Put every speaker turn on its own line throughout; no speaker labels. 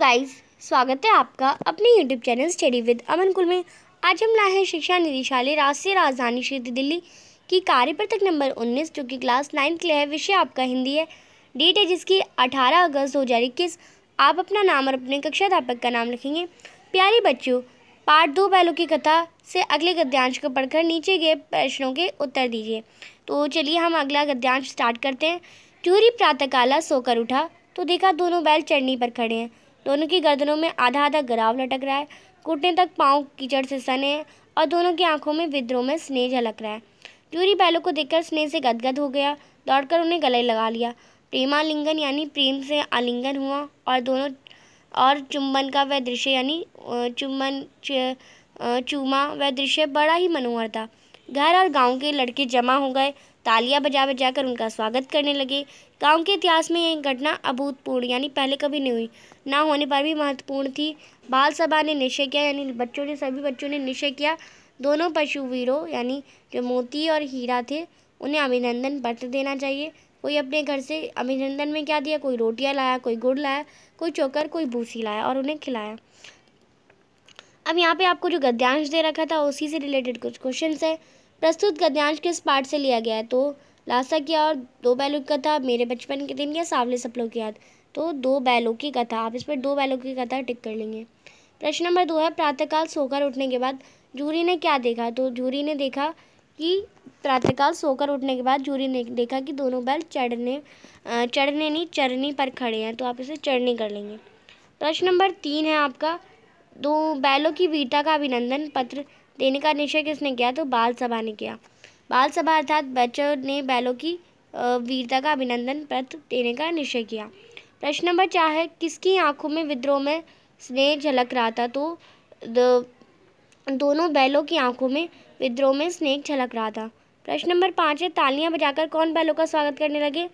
guys स्वागत है आपका अपने YouTube channel study with Aman कुल में आज हम लाए हैं शिक्षा निदेशालय राष्ट्रीय राजधानी क्षेत्र दिल्ली की पृथक नंबर 19 जो कि क्लास नाइन्थ के लिए है विषय आपका हिंदी है डेट है जिसकी 18 अगस्त दो हज़ार इक्कीस आप अपना नाम और अपने कक्षाध्यापक का नाम लिखेंगे प्यारे बच्चों पार्ट दो बैलों की कथा से अगले गद्यांश को पढ़कर नीचे गए प्रश्नों के उत्तर दीजिए तो चलिए हम अगला गद्यांश स्टार्ट करते हैं चूरी प्रातःकाला सोकर उठा तो देखा दोनों बैल चढ़नी पर खड़े हैं दोनों की गर्दनों में आधा आधा गराव लटक रहा है घुटने तक पाँव कीचड़ से सने हैं और दोनों की आंखों में विद्रोह में स्नेह झलक रहा है जूरी बैलों को देखकर स्नेह से गदगद हो गया दौड़कर उन्हें गले लगा लिया प्रेमालिंगन यानी प्रेम से आलिंगन हुआ और दोनों और चुंबन का वह दृश्य यानी चुम्बन चूमा वह दृश्य बड़ा ही मनोहर था घर और गांव के लड़के जमा हो गए तालियां बजा बजा कर उनका स्वागत करने लगे गांव के इतिहास में यह घटना अभूतपूर्ण यानी पहले कभी नहीं हुई ना होने पर भी महत्वपूर्ण थी बाल सभा ने निश्चय किया यानी बच्चों ने सभी बच्चों ने निश्चय किया दोनों पशु वीरों यानी जो मोती और हीरा थे उन्हें अभिनंदन पत्र देना चाहिए कोई अपने घर से अभिनंदन में क्या दिया कोई रोटियाँ लाया कोई गुड़ लाया कोई चोकर कोई भूसी लाया और उन्हें खिलाया अब यहाँ पे आपको जो गद्यांश दे रखा था उसी से रिलेटेड कुछ क्वेश्चन है प्रस्तुत गद्यांश किस पाठ से लिया गया है तो लासा किया और दो बैलों की कथा मेरे बचपन के दिन या सावले सपनों की याद तो दो बैलों की कथा आप इस पर दो बैलों की कथा टिक कर लेंगे प्रश्न नंबर दो है प्रातःकाल सोकर उठने के बाद जूरी ने क्या देखा तो जूरी ने देखा कि प्रातःकाल सोकर उठने के बाद जूरी ने देखा कि दोनों बैल चढ़ने चढ़ने नहीं चरनी पर खड़े हैं तो आप इसे चढ़नी कर लेंगे प्रश्न नंबर तीन है आपका दो बैलों की वीरता का अभिनंदन पत्र देने का निश्चय किसने किया तो बाल सभा ने किया बाल सभा अर्थात बच्चों ने बैलों की वीरता का अभिनंदन पत्र देने का निश्चय किया प्रश्न नंबर चार है किसकी आंखों में विद्रोह में स्नेह झलक रहा था तो दोनों बैलों की आंखों में विद्रोह में स्नेह झलक रहा था प्रश्न नंबर पाँच है तालियां बजाकर कौन बैलों का स्वागत करने लगे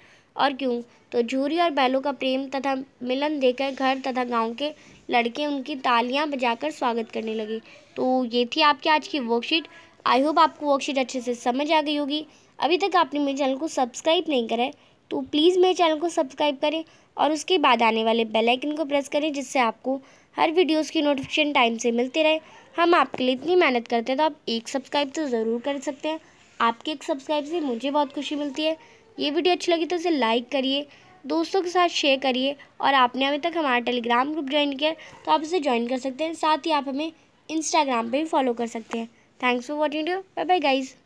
और क्यों तो झूरी और बैलों का प्रेम तथा मिलन देकर घर तथा गांव के लड़के उनकी तालियां बजाकर स्वागत करने लगे तो ये थी आपकी आज की वर्कशीट आई होप आपको वर्कशीट अच्छे से समझ आ गई होगी अभी तक आपने मेरे चैनल को सब्सक्राइब नहीं करा है तो प्लीज़ मेरे चैनल को सब्सक्राइब करें और उसके बाद आने वाले बेल आइकन को प्रेस करें जिससे आपको हर वीडियोस की नोटिफिकेशन टाइम से मिलते रहे हम आपके लिए इतनी मेहनत करते हैं तो आप एक सब्सक्राइब तो ज़रूर कर सकते हैं आपके एक सब्सक्राइब से मुझे बहुत खुशी मिलती है ये वीडियो अच्छी लगी तो इसे लाइक करिए दोस्तों के साथ शेयर करिए और आपने अभी तक हमारा टेलीग्राम ग्रुप ज्वाइन किया तो आप इसे ज्वाइन कर सकते हैं साथ ही आप हमें इंस्टाग्राम पर भी फॉलो कर सकते हैं thanks for watching bye bye guys